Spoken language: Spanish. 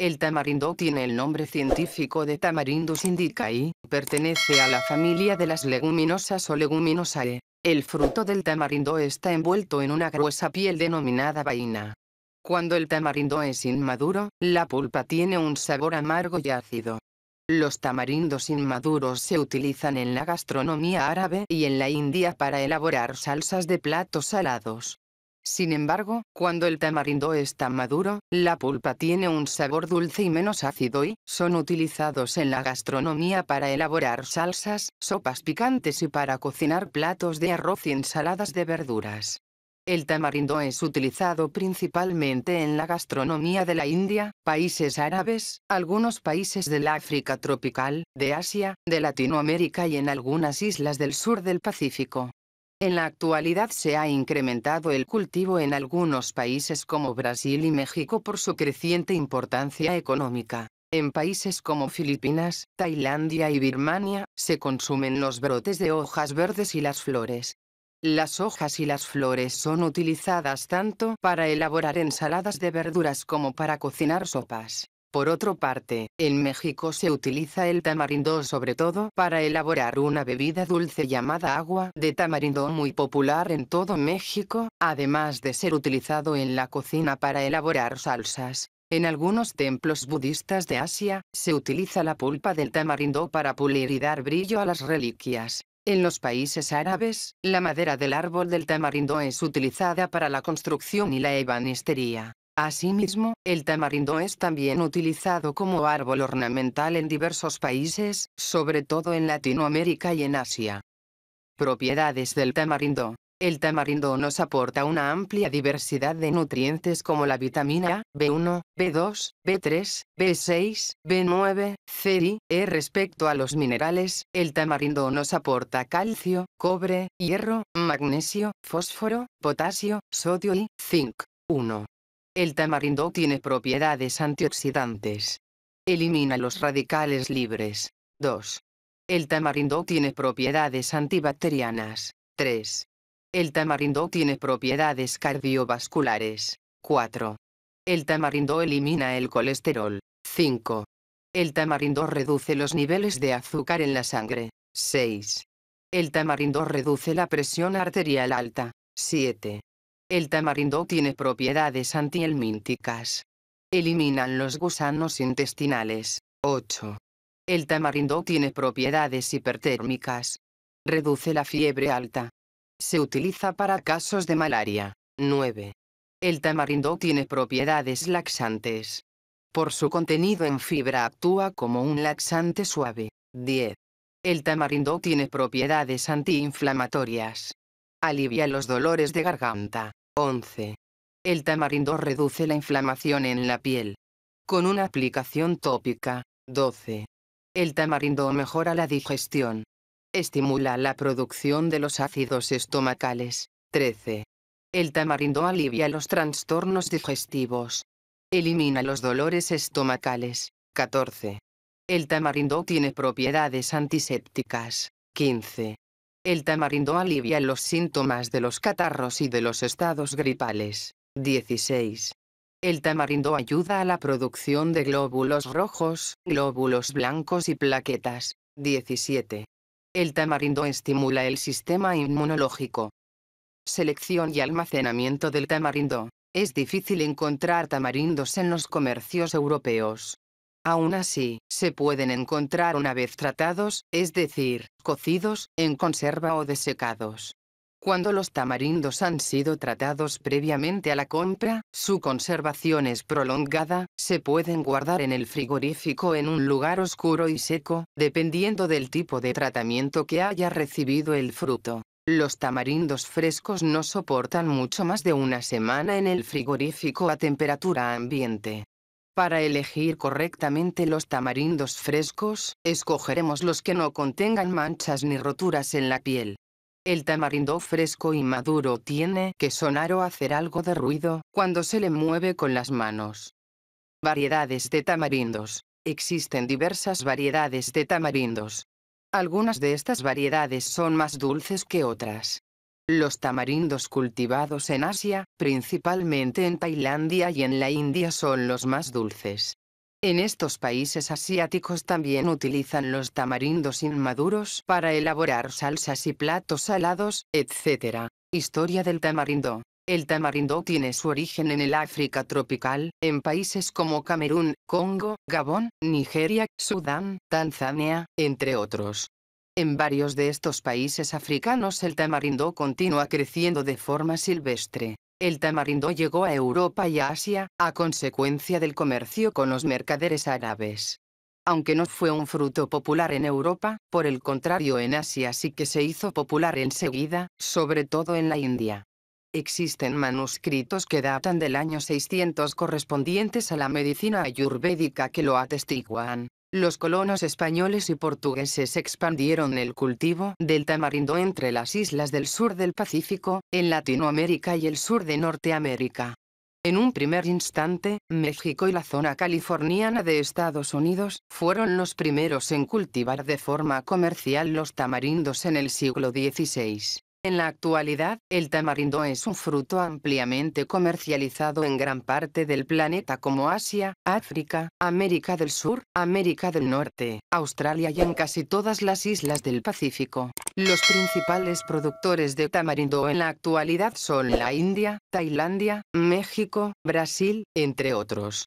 El tamarindo tiene el nombre científico de Tamarindus indica y pertenece a la familia de las leguminosas o leguminosae. El fruto del tamarindo está envuelto en una gruesa piel denominada vaina. Cuando el tamarindo es inmaduro, la pulpa tiene un sabor amargo y ácido. Los tamarindos inmaduros se utilizan en la gastronomía árabe y en la India para elaborar salsas de platos salados. Sin embargo, cuando el tamarindo está maduro, la pulpa tiene un sabor dulce y menos ácido y, son utilizados en la gastronomía para elaborar salsas, sopas picantes y para cocinar platos de arroz y ensaladas de verduras. El tamarindo es utilizado principalmente en la gastronomía de la India, países árabes, algunos países del África tropical, de Asia, de Latinoamérica y en algunas islas del sur del Pacífico. En la actualidad se ha incrementado el cultivo en algunos países como Brasil y México por su creciente importancia económica. En países como Filipinas, Tailandia y Birmania, se consumen los brotes de hojas verdes y las flores. Las hojas y las flores son utilizadas tanto para elaborar ensaladas de verduras como para cocinar sopas. Por otra parte, en México se utiliza el tamarindo sobre todo para elaborar una bebida dulce llamada agua de tamarindo muy popular en todo México, además de ser utilizado en la cocina para elaborar salsas. En algunos templos budistas de Asia, se utiliza la pulpa del tamarindo para pulir y dar brillo a las reliquias. En los países árabes, la madera del árbol del tamarindo es utilizada para la construcción y la ebanistería. Asimismo, el tamarindo es también utilizado como árbol ornamental en diversos países, sobre todo en Latinoamérica y en Asia. Propiedades del tamarindo. El tamarindo nos aporta una amplia diversidad de nutrientes como la vitamina A, B1, B2, B3, B6, B9, C y E. Respecto a los minerales, el tamarindo nos aporta calcio, cobre, hierro, magnesio, fósforo, potasio, sodio y zinc. 1. El tamarindo tiene propiedades antioxidantes. Elimina los radicales libres. 2. El tamarindo tiene propiedades antibacterianas. 3. El tamarindo tiene propiedades cardiovasculares. 4. El tamarindo elimina el colesterol. 5. El tamarindo reduce los niveles de azúcar en la sangre. 6. El tamarindo reduce la presión arterial alta. 7. El tamarindo tiene propiedades antihelmínticas. Eliminan los gusanos intestinales. 8. El tamarindo tiene propiedades hipertérmicas. Reduce la fiebre alta. Se utiliza para casos de malaria. 9. El tamarindo tiene propiedades laxantes. Por su contenido en fibra actúa como un laxante suave. 10. El tamarindo tiene propiedades antiinflamatorias. Alivia los dolores de garganta. 11. El tamarindo reduce la inflamación en la piel. Con una aplicación tópica. 12. El tamarindo mejora la digestión. Estimula la producción de los ácidos estomacales. 13. El tamarindo alivia los trastornos digestivos. Elimina los dolores estomacales. 14. El tamarindo tiene propiedades antisépticas. 15. El tamarindo alivia los síntomas de los catarros y de los estados gripales. 16. El tamarindo ayuda a la producción de glóbulos rojos, glóbulos blancos y plaquetas. 17. El tamarindo estimula el sistema inmunológico. Selección y almacenamiento del tamarindo. Es difícil encontrar tamarindos en los comercios europeos, Aún así, se pueden encontrar una vez tratados, es decir, cocidos, en conserva o desecados. Cuando los tamarindos han sido tratados previamente a la compra, su conservación es prolongada, se pueden guardar en el frigorífico en un lugar oscuro y seco, dependiendo del tipo de tratamiento que haya recibido el fruto. Los tamarindos frescos no soportan mucho más de una semana en el frigorífico a temperatura ambiente. Para elegir correctamente los tamarindos frescos, escogeremos los que no contengan manchas ni roturas en la piel. El tamarindo fresco y maduro tiene que sonar o hacer algo de ruido cuando se le mueve con las manos. Variedades de tamarindos. Existen diversas variedades de tamarindos. Algunas de estas variedades son más dulces que otras. Los tamarindos cultivados en Asia, principalmente en Tailandia y en la India son los más dulces. En estos países asiáticos también utilizan los tamarindos inmaduros para elaborar salsas y platos salados, etc. Historia del tamarindo. El tamarindo tiene su origen en el África tropical, en países como Camerún, Congo, Gabón, Nigeria, Sudán, Tanzania, entre otros. En varios de estos países africanos el tamarindo continúa creciendo de forma silvestre. El tamarindo llegó a Europa y a Asia, a consecuencia del comercio con los mercaderes árabes. Aunque no fue un fruto popular en Europa, por el contrario en Asia sí que se hizo popular enseguida, sobre todo en la India. Existen manuscritos que datan del año 600 correspondientes a la medicina ayurvédica que lo atestiguan. Los colonos españoles y portugueses expandieron el cultivo del tamarindo entre las islas del sur del Pacífico, en Latinoamérica y el sur de Norteamérica. En un primer instante, México y la zona californiana de Estados Unidos fueron los primeros en cultivar de forma comercial los tamarindos en el siglo XVI. En la actualidad, el tamarindo es un fruto ampliamente comercializado en gran parte del planeta como Asia, África, América del Sur, América del Norte, Australia y en casi todas las islas del Pacífico. Los principales productores de tamarindo en la actualidad son la India, Tailandia, México, Brasil, entre otros.